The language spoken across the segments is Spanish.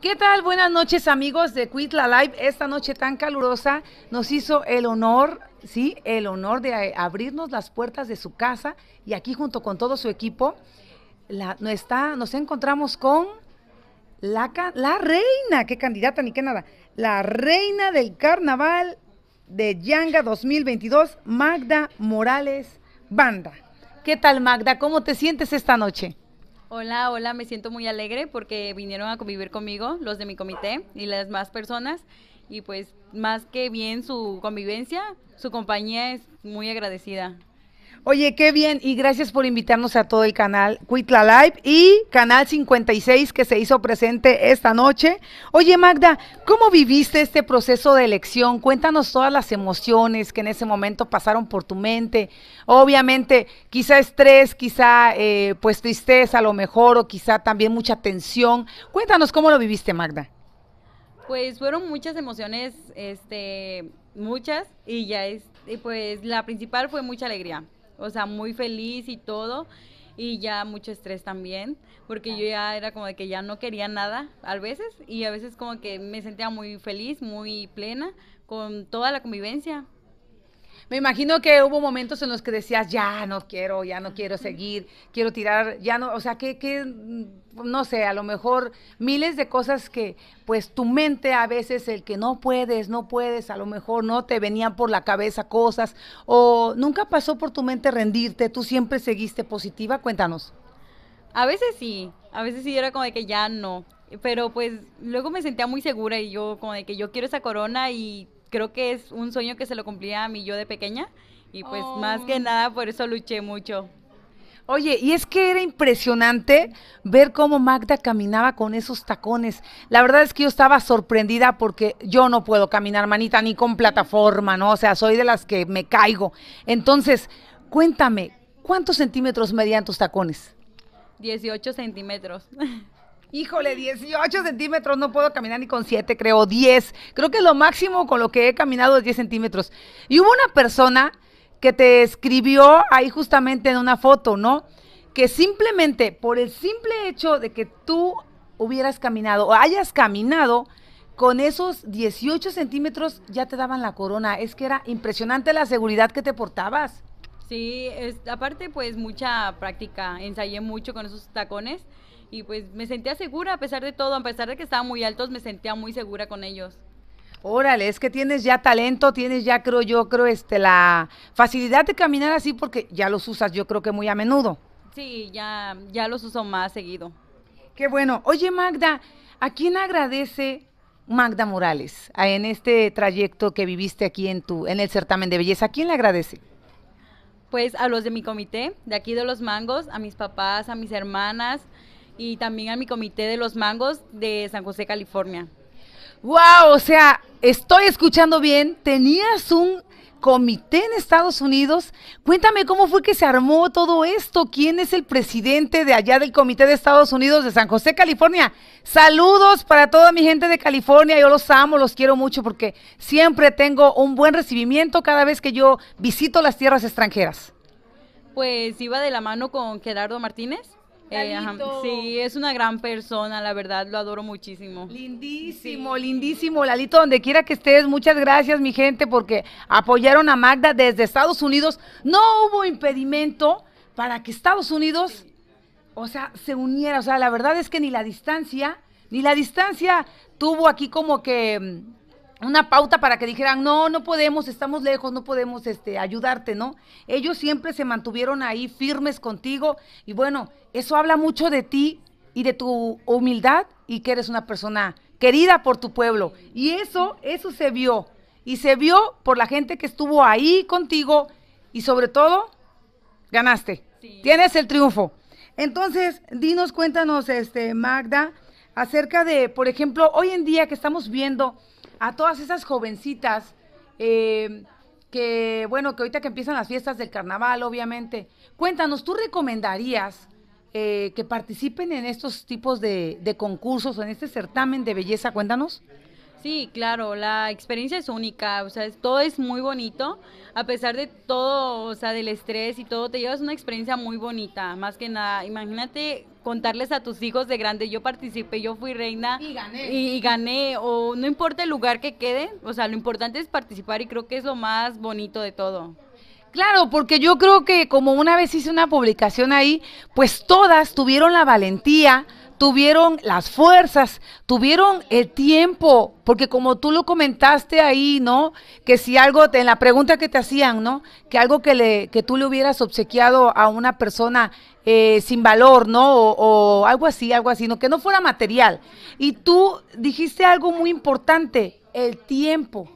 ¿Qué tal? Buenas noches amigos de Quitla Live. Esta noche tan calurosa nos hizo el honor, sí, el honor de eh, abrirnos las puertas de su casa y aquí junto con todo su equipo la, no está, nos encontramos con la, la reina, qué candidata ni qué nada, la reina del carnaval de Yanga 2022, Magda Morales Banda. ¿Qué tal Magda? ¿Cómo te sientes esta noche? Hola, hola, me siento muy alegre porque vinieron a convivir conmigo los de mi comité y las más personas y pues más que bien su convivencia, su compañía es muy agradecida. Oye, qué bien, y gracias por invitarnos a todo el canal la Live y Canal 56 que se hizo presente esta noche. Oye, Magda, ¿cómo viviste este proceso de elección? Cuéntanos todas las emociones que en ese momento pasaron por tu mente. Obviamente, quizá estrés, quizá eh, pues tristeza a lo mejor, o quizá también mucha tensión. Cuéntanos cómo lo viviste, Magda. Pues fueron muchas emociones, este, muchas, y ya es, pues la principal fue mucha alegría o sea, muy feliz y todo y ya mucho estrés también, porque yo ya era como de que ya no quería nada a veces y a veces como que me sentía muy feliz, muy plena con toda la convivencia, me imagino que hubo momentos en los que decías, ya no quiero, ya no quiero seguir, quiero tirar, ya no, o sea, que, que no sé, a lo mejor miles de cosas que pues tu mente a veces el que no puedes, no puedes, a lo mejor no te venían por la cabeza cosas o nunca pasó por tu mente rendirte, tú siempre seguiste positiva, cuéntanos. A veces sí, a veces sí era como de que ya no, pero pues luego me sentía muy segura y yo como de que yo quiero esa corona y creo que es un sueño que se lo cumplía a mí yo de pequeña y pues más que oh. nada por eso luché mucho. Oye, y es que era impresionante ver cómo Magda caminaba con esos tacones. La verdad es que yo estaba sorprendida porque yo no puedo caminar, manita, ni con plataforma, ¿no? O sea, soy de las que me caigo. Entonces, cuéntame, ¿cuántos centímetros medían tus tacones? 18 centímetros. Híjole, 18 centímetros, no puedo caminar ni con 7, creo, 10. Creo que lo máximo con lo que he caminado es 10 centímetros. Y hubo una persona que te escribió ahí justamente en una foto, ¿no? Que simplemente por el simple hecho de que tú hubieras caminado o hayas caminado, con esos 18 centímetros ya te daban la corona. Es que era impresionante la seguridad que te portabas. Sí, aparte pues mucha práctica, ensayé mucho con esos tacones y pues me sentía segura a pesar de todo, a pesar de que estaban muy altos, me sentía muy segura con ellos. Órale, es que tienes ya talento, tienes ya, creo yo, creo, este, la facilidad de caminar así porque ya los usas, yo creo que muy a menudo. Sí, ya, ya los uso más seguido. Qué bueno. Oye, Magda, ¿a quién agradece Magda Morales en este trayecto que viviste aquí en tu, en el certamen de belleza? ¿A quién le agradece? Pues a los de mi comité, de aquí de los mangos, a mis papás, a mis hermanas, y también a mi comité de los mangos de San José, California. ¡Wow! O sea, estoy escuchando bien. Tenías un comité en Estados Unidos. Cuéntame cómo fue que se armó todo esto. ¿Quién es el presidente de allá del Comité de Estados Unidos de San José, California? Saludos para toda mi gente de California. Yo los amo, los quiero mucho porque siempre tengo un buen recibimiento cada vez que yo visito las tierras extranjeras. Pues iba de la mano con Gerardo Martínez. Eh, sí, es una gran persona, la verdad, lo adoro muchísimo. Lindísimo, lindísimo, Lalito, donde quiera que estés, muchas gracias, mi gente, porque apoyaron a Magda desde Estados Unidos. No hubo impedimento para que Estados Unidos, o sea, se uniera. O sea, la verdad es que ni la distancia, ni la distancia tuvo aquí como que mm, una pauta para que dijeran, no, no podemos, estamos lejos, no podemos este, ayudarte, ¿no? Ellos siempre se mantuvieron ahí firmes contigo y bueno, eso habla mucho de ti y de tu humildad y que eres una persona querida por tu pueblo. Y eso, eso se vio. Y se vio por la gente que estuvo ahí contigo y sobre todo, ganaste. Tienes el triunfo. Entonces, dinos, cuéntanos, este, Magda, acerca de, por ejemplo, hoy en día que estamos viendo a todas esas jovencitas eh, que, bueno, que ahorita que empiezan las fiestas del carnaval, obviamente. Cuéntanos, ¿tú recomendarías eh, que participen en estos tipos de, concursos en este certamen de belleza? Cuéntanos. Sí, claro, la experiencia es única, o sea, es, todo es muy bonito, a pesar de todo, o sea, del estrés y todo, te llevas una experiencia muy bonita, más que nada, imagínate contarles a tus hijos de grande, yo participé, yo fui reina y gané. Y, gané, o no importa el lugar que quede, o sea, lo importante es participar y creo que es lo más bonito de todo. Claro, porque yo creo que como una vez hice una publicación ahí, pues todas tuvieron la valentía, tuvieron las fuerzas, tuvieron el tiempo, porque como tú lo comentaste ahí, ¿no? Que si algo, en la pregunta que te hacían, ¿no? Que algo que, le, que tú le hubieras obsequiado a una persona eh, sin valor, ¿no? O, algo así, algo así, ¿no? Que no fuera material. Y tú dijiste algo muy importante, el tiempo.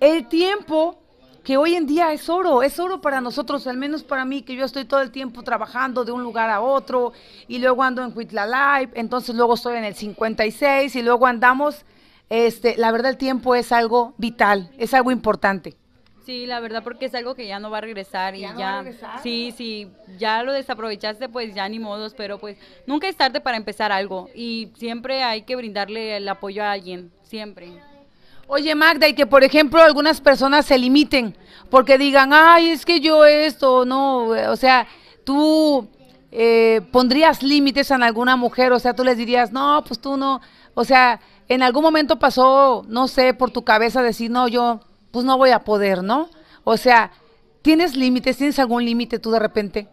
El tiempo que hoy en día es oro, es oro para nosotros, al menos para mí, que yo estoy todo el tiempo trabajando de un lugar a otro y luego ando en Huitla Live, entonces luego estoy en el 56 y luego andamos, este, la verdad el tiempo es algo vital, es algo importante. Sí, la verdad porque es algo que ya no va a regresar y ya. Sí, sí, ya lo desaprovechaste, pues ya ni modos, pero pues nunca es tarde para empezar algo y siempre hay que brindarle el apoyo a alguien, siempre. Oye Magda, y que por ejemplo algunas personas se limiten porque digan, ay, es que yo esto, no, o sea, tú eh, pondrías límites en alguna mujer, o sea, tú les dirías, no, pues tú no, o sea, en algún momento pasó, no sé, por tu cabeza decir, no, yo pues no voy a poder, ¿no? O sea, ¿tienes límites? ¿Tienes algún límite tú de repente?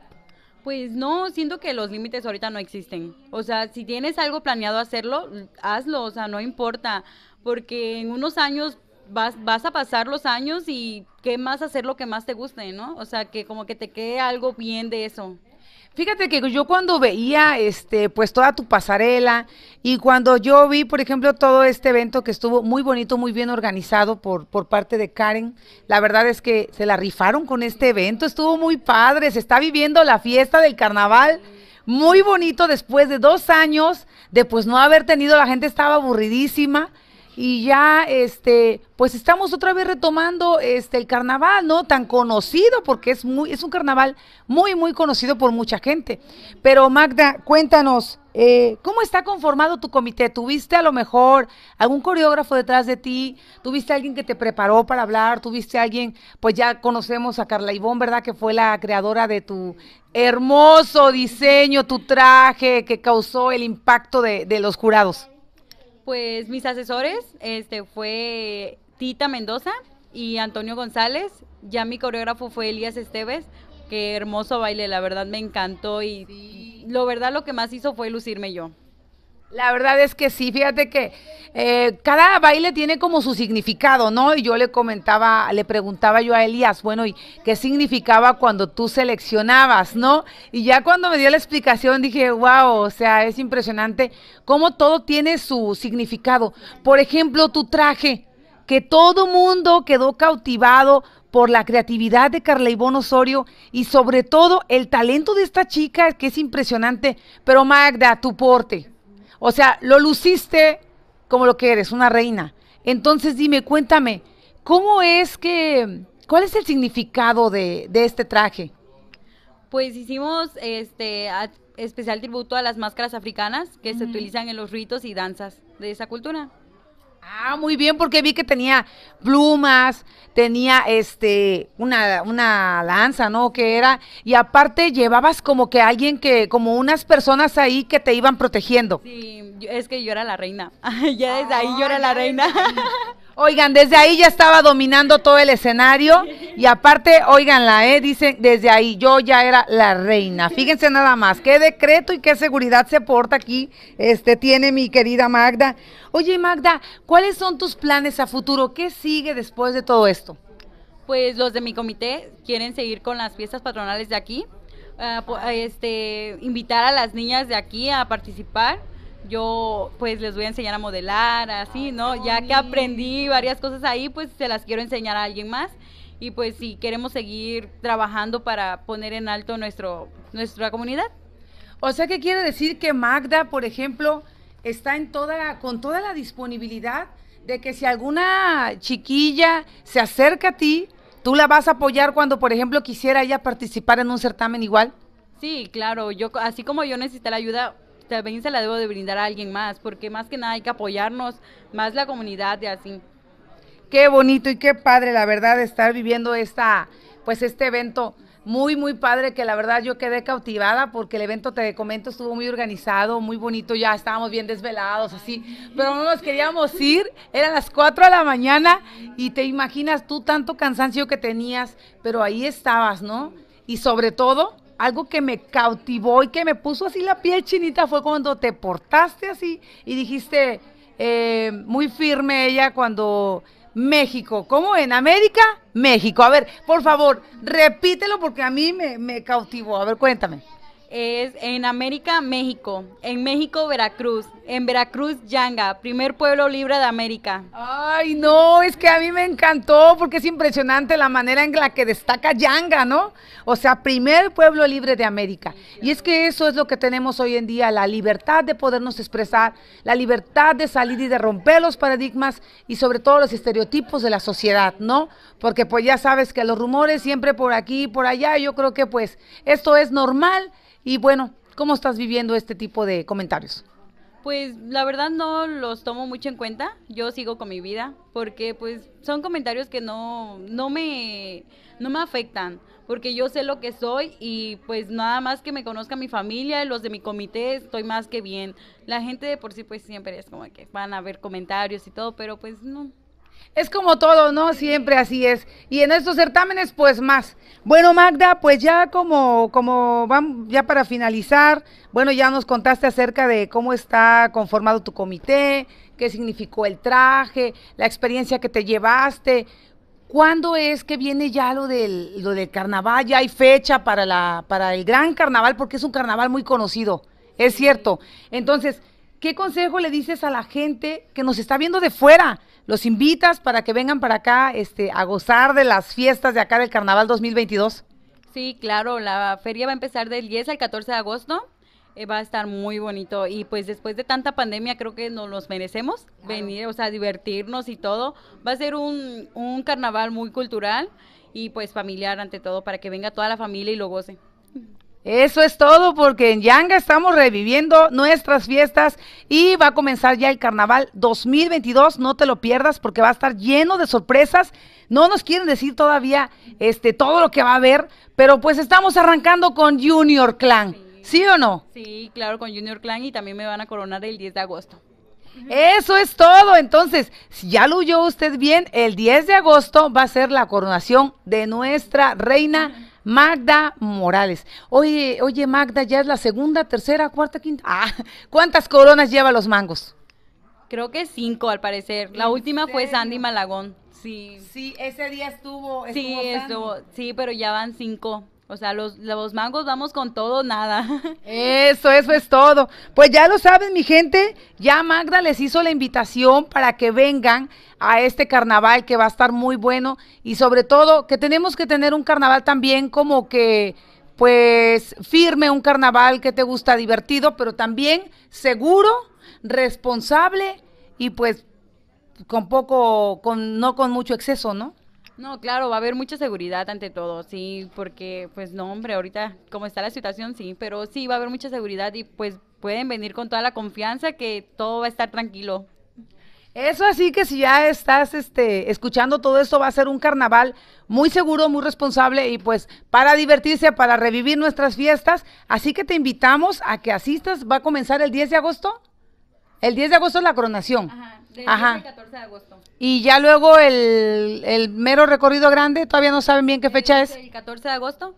Pues no, siento que los límites ahorita no existen. O sea, si tienes algo planeado hacerlo, hazlo, o sea, no importa, porque en unos años vas, vas a pasar los años y qué más hacer lo que más te guste, ¿no? O sea, que como que te quede algo bien de eso. Fíjate que yo cuando veía este pues toda tu pasarela y cuando yo vi, por ejemplo, todo este evento que estuvo muy bonito, muy bien organizado por, por parte de Karen, la verdad es que se la rifaron con este evento, estuvo muy padre, se está viviendo la fiesta del carnaval muy bonito después de dos años de pues, no haber tenido, la gente estaba aburridísima y ya este pues estamos otra vez retomando este el carnaval, ¿no? Tan conocido porque es muy es un carnaval muy muy conocido por mucha gente. Pero Magda, cuéntanos eh, ¿Cómo está conformado tu comité? ¿Tuviste a lo mejor algún coreógrafo detrás de ti? ¿Tuviste alguien que te preparó para hablar? ¿Tuviste alguien? Pues ya conocemos a Carla Ivón, ¿verdad? Que fue la creadora de tu hermoso diseño, tu traje que causó el impacto de los jurados pues mis asesores este, fue Tita Mendoza y Antonio González. Ya mi coreógrafo fue Elías Esteves. Qué hermoso baile, la verdad me encantó y lo verdad lo que más hizo fue lucirme yo. La verdad es que sí, fíjate que eh, cada baile tiene como su significado, ¿no? Y yo le comentaba, le preguntaba yo a Elías, bueno, ¿y qué significaba cuando tú seleccionabas, ¿no? Y ya cuando me dio la explicación dije, wow, o sea, es impresionante cómo todo tiene su significado. Por ejemplo, tu traje, que todo mundo quedó cautivado por la creatividad de Carla Ivonne Osorio y sobre todo el talento de esta chica, que es impresionante. Pero Magda, tu porte. O sea, lo luciste como lo que eres, una reina. Entonces dime, cuéntame, ¿cómo es que, cuál es el significado de, este traje? Pues hicimos este especial tributo a las máscaras africanas que se utilizan en los ritos y danzas de esa cultura. Ah, muy bien, porque vi que tenía plumas, tenía este una, una lanza, ¿no? Que era, y aparte llevabas como que alguien que, como unas personas ahí que te iban protegiendo es que yo era la reina. ya desde ahí yo era la reina. Oigan, desde ahí ya estaba dominando todo el escenario y aparte, oiganla, ¿eh? dicen, desde ahí yo ya era la reina. Fíjense nada más, qué decreto y qué seguridad se porta aquí, este, tiene mi querida Magda. Oye Magda, ¿cuáles son tus planes a futuro? ¿Qué sigue después de todo esto? Pues los de mi comité quieren seguir con las fiestas patronales de aquí, ah, este, invitar a las niñas de aquí a participar yo pues les voy a enseñar a modelar, así, ah, ¿no? ya que aprendí varias cosas ahí, pues se las quiero enseñar a alguien más. Y pues si queremos seguir trabajando para poner en alto nuestro, nuestra comunidad. O sea ¿qué quiere decir que Magda, por ejemplo, está en toda, con toda la disponibilidad de que si alguna chiquilla se acerca a ti, tú la vas a apoyar cuando, por ejemplo, quisiera ella participar en un certamen igual. Sí, claro, yo así como yo necesité la ayuda, también se la debo de brindar a alguien más, porque más que nada hay que apoyarnos, más la comunidad de así. Qué bonito y qué padre, la verdad, estar viviendo esta, pues este evento muy, muy padre, que la verdad yo quedé cautivada porque el evento, te comento, estuvo muy organizado, muy bonito, ya estábamos bien desvelados, así, pero no nos queríamos ir, eran las 4 de la mañana y te imaginas tú tanto cansancio que tenías, pero ahí estabas, ¿no? Y sobre todo, algo que me cautivó y que me puso así la piel chinita fue cuando te portaste así y dijiste eh, muy firme ella cuando México, ¿cómo en América? México. A ver, por favor, repítelo porque a mí me, me cautivó. A ver, cuéntame es en América, México. En México, Veracruz. En Veracruz, Yanga, primer pueblo libre de América. Ay, no, es que a mí me encantó porque es impresionante la manera en la que destaca Yanga, ¿no? O sea, primer pueblo libre de América. Y es que eso es lo que tenemos hoy en día, la libertad de podernos expresar, la libertad de salir y de romper los paradigmas y sobre todo los estereotipos de la sociedad, ¿no? Porque pues ya sabes que los rumores siempre por aquí y por allá, yo creo que pues esto es normal y bueno, ¿cómo estás viviendo este tipo de comentarios? Pues la verdad no los tomo mucho en cuenta, yo sigo con mi vida, porque pues son comentarios que no, no me, no me afectan, porque yo sé lo que soy y pues nada más que me conozca mi familia, los de mi comité, estoy más que bien. La gente de por sí pues siempre es como que van a ver comentarios y todo, pero pues no, es como todo, ¿no? Siempre así es. Y en estos certámenes, pues más. Bueno, Magda, pues ya como, como vamos, ya para finalizar, bueno, ya nos contaste acerca de cómo está conformado tu comité, qué significó el traje, la experiencia que te llevaste. ¿Cuándo es que viene ya lo del, del carnaval? ¿Ya hay fecha para, la, para el gran carnaval? Porque es un carnaval muy conocido, es cierto. Entonces, ¿Qué consejo le dices a la gente que nos está viendo de fuera? ¿Los invitas para que vengan para acá este, a gozar de las fiestas de acá del Carnaval 2022? Sí, claro, la feria va a empezar del 10 al 14 de agosto eh, va a estar muy bonito y pues después de tanta pandemia creo que nos los merecemos venir, o sea, divertirnos y todo. Va a ser un, un carnaval muy cultural y pues familiar ante todo para que venga toda la familia y lo goce. Eso es todo porque en Yanga estamos reviviendo nuestras fiestas y va a comenzar ya el carnaval 2022. No te lo pierdas porque va a estar lleno de sorpresas. No nos quieren decir todavía este, todo lo que va a haber, pero pues estamos arrancando con Junior Clan. ¿Sí, o no? Sí, claro, con Junior Clan y también me van a coronar el 10 de agosto. Eso es todo. Entonces, si ya lo oyó usted bien, el 10 de agosto va a ser la coronación de nuestra reina Magda Morales. Oye, oye, Magda, ya es la segunda, tercera, cuarta, quinta. Ah, ¿cuántas coronas lleva los mangos? Creo que cinco, al parecer. La última fue Sandy Malagón. Sí. Sí, ese día estuvo sí, estuvo, sí, pero ya van cinco. O sea, los, los mangos vamos con todo, nada. Eso, eso es todo. Pues ya lo saben, mi gente, ya Magda les hizo la invitación para que vengan a este carnaval que va a estar muy bueno y sobre todo que tenemos que tener un carnaval también como que pues firme, un carnaval que te gusta divertido, pero también seguro, responsable y pues con poco, con no con mucho exceso, ¿no? No, claro, va a haber mucha seguridad ante todo, sí, porque pues no, hombre, ahorita como está la situación, sí, pero sí va a haber mucha seguridad y pues pueden venir con toda la confianza que todo va a estar tranquilo. Eso así que si ya estás este, escuchando todo esto, va a ser un carnaval muy seguro, muy responsable y pues para divertirse, para revivir nuestras fiestas. Así que te invitamos a que asistas. Va a comenzar el 10 de agosto. El 10 de agosto es la coronación. Ajá, 14 de agosto. Y ya luego el, mero recorrido grande, todavía no saben bien qué fecha es. El 14 de agosto.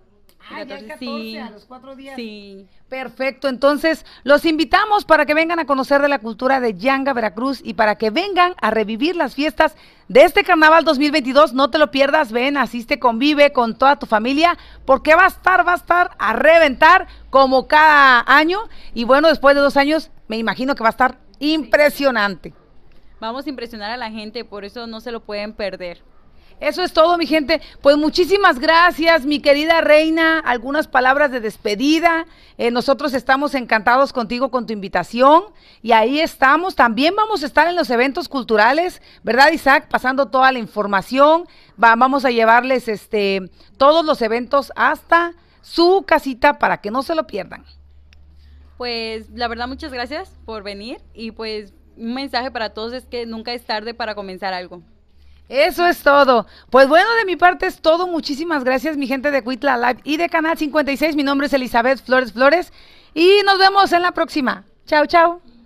Ah, 14, sí. los cuatro días. Sí. Perfecto, entonces los invitamos para que vengan a conocer de la cultura de Yanga, Veracruz y para que vengan a revivir las fiestas de este carnaval 2022. No te lo pierdas, ven, asiste, convive con toda tu familia, porque va a estar, va a estar a reventar como cada año. Y bueno, después de dos años, me imagino que va a estar Impresionante. Vamos a impresionar a la gente, por eso no se lo pueden perder. Eso es todo, mi gente. Pues muchísimas gracias, mi querida reina. Algunas palabras de despedida. Eh, nosotros estamos encantados contigo con tu invitación. Y ahí estamos. También vamos a estar en los eventos culturales, ¿verdad, Isaac? Pasando toda la información. vamos a llevarles este, todos los eventos hasta su casita para que no se lo pierdan. Pues la verdad, muchas gracias por venir y pues un mensaje para todos es que nunca es tarde para comenzar algo. Eso es todo. Pues bueno, de mi parte es todo. Muchísimas gracias, mi gente de Cuitla Live y de Canal 56. Mi nombre es Elizabeth Flores Flores y nos vemos en la próxima. Chao, chao.